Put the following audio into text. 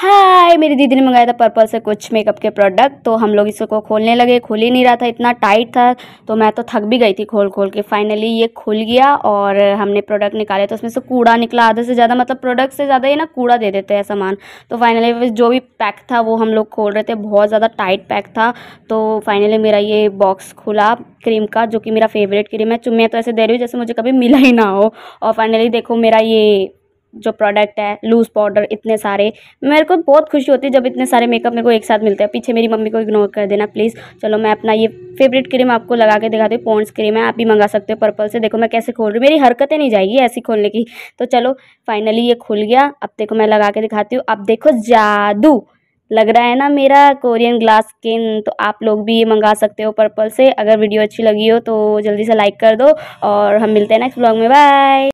हाय मेरी दीदी ने मंगाया था पर्पल से कुछ मेकअप के प्रोडक्ट तो हम लोग इसको खोलने लगे खुल ही नहीं रहा था इतना टाइट था तो मैं तो थक भी गई थी खोल खोल के फाइनली ये खुल गया और हमने प्रोडक्ट निकाले तो उसमें से कूड़ा निकला आधे से ज़्यादा मतलब प्रोडक्ट से ज़्यादा ये ना कूड़ा दे देते हैं सामान तो फाइनली जो भी पैक था वो हम लोग खोल रहे थे बहुत ज़्यादा टाइट पैक था तो फाइनली मेरा ये बॉक्स खुला क्रीम का जो कि मेरा फेवरेट क्रीम है चुम्मियाँ तो ऐसे दे रही हूँ जैसे मुझे कभी मिला ही ना हो और फाइनली देखो मेरा ये जो प्रोडक्ट है लूज़ पाउडर इतने सारे मेरे को बहुत खुशी होती है जब इतने सारे मेकअप मेरे को एक साथ मिलते हैं पीछे मेरी मम्मी को इग्नोर कर देना प्लीज़ चलो मैं अपना ये फेवरेट क्रीम आपको लगा के दिखाती हूँ पॉन्ड्स क्रीम है आप भी मंगा सकते हो पर्पल से देखो मैं कैसे खोल रही हूँ मेरी हरकतें नहीं जाएगी ऐसी खोलने की तो चलो फाइनली ये खुल गया अब देखो मैं लगा के दिखाती हूँ अब देखो जादू लग रहा है ना मेरा कोरियन ग्लास स्किन तो आप लोग भी ये मंगा सकते हो पर्पल से अगर वीडियो अच्छी लगी हो तो जल्दी से लाइक कर दो और हम मिलते हैं नेक्स्ट ब्लॉग में बाय